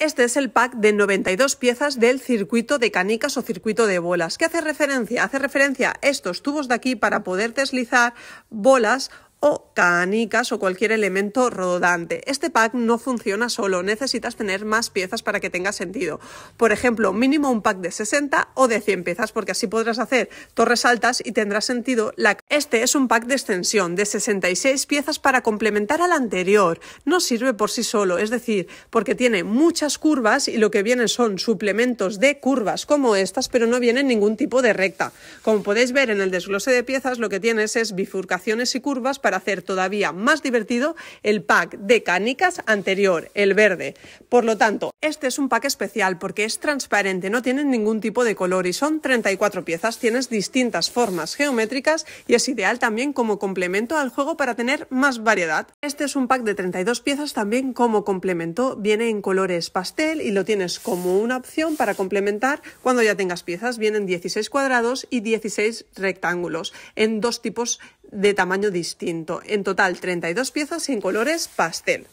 Este es el pack de 92 piezas del circuito de canicas o circuito de bolas. ¿Qué hace referencia? Hace referencia a estos tubos de aquí para poder deslizar bolas o canicas o cualquier elemento rodante. Este pack no funciona solo, necesitas tener más piezas para que tenga sentido. Por ejemplo, mínimo un pack de 60 o de 100 piezas, porque así podrás hacer torres altas y tendrás sentido la... Este es un pack de extensión de 66 piezas para complementar al anterior. No sirve por sí solo, es decir, porque tiene muchas curvas y lo que vienen son suplementos de curvas como estas, pero no vienen ningún tipo de recta. Como podéis ver en el desglose de piezas, lo que tienes es bifurcaciones y curvas para para hacer todavía más divertido el pack de canicas anterior, el verde. Por lo tanto, este es un pack especial porque es transparente, no tiene ningún tipo de color y son 34 piezas, tienes distintas formas geométricas y es ideal también como complemento al juego para tener más variedad. Este es un pack de 32 piezas también como complemento, viene en colores pastel y lo tienes como una opción para complementar cuando ya tengas piezas, vienen 16 cuadrados y 16 rectángulos en dos tipos de tamaño distinto. En total, 32 piezas en colores pastel.